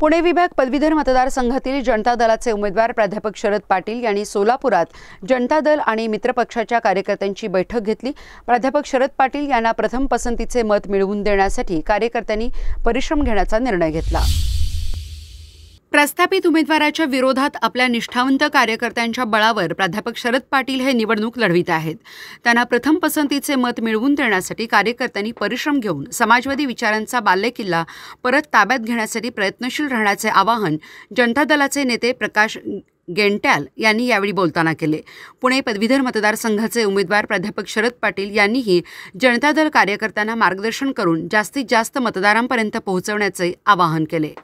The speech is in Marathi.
पुणे विभाग पदवीधर मतदारसंघातील जनता दलाचे उमेदवार प्राध्यापक शरद पाटील यांनी सोलापुरात जनता दल आणि मित्रपक्षाच्या कार्यकर्त्यांची बैठक घेतली प्राध्यापक शरद पाटील यांना प्रथम पसंतीचे मत मिळवून देण्यासाठी कार्यकर्त्यांनी परिश्रम घेण्याचा निर्णय घेतला प्रस्थापित उमेदवाराच्या विरोधात आपल्या निष्ठावंत कार्यकर्त्यांच्या बळावर प्राध्यापक शरद पाटील हे निवडणूक लढवित आहेत त्यांना प्रथम पसंतीचे मत मिळवून देण्यासाठी कार्यकर्त्यांनी परिश्रम घेऊन समाजवादी विचारांचा बाल्यकिल्ला परत ताब्यात घेण्यासाठी प्रयत्नशील राहण्याचे आवाहन जनता दलाचे नेते प्रकाश गेंट्याल यांनी यावेळी बोलताना केले पुणे पदवीधर मतदारसंघाचे उमेदवार प्राध्यापक शरद पाटील यांनीही जनता दल कार्यकर्त्यांना मार्गदर्शन करून जास्तीत जास्त मतदारांपर्यंत पोहोचवण्याचे आवाहन केले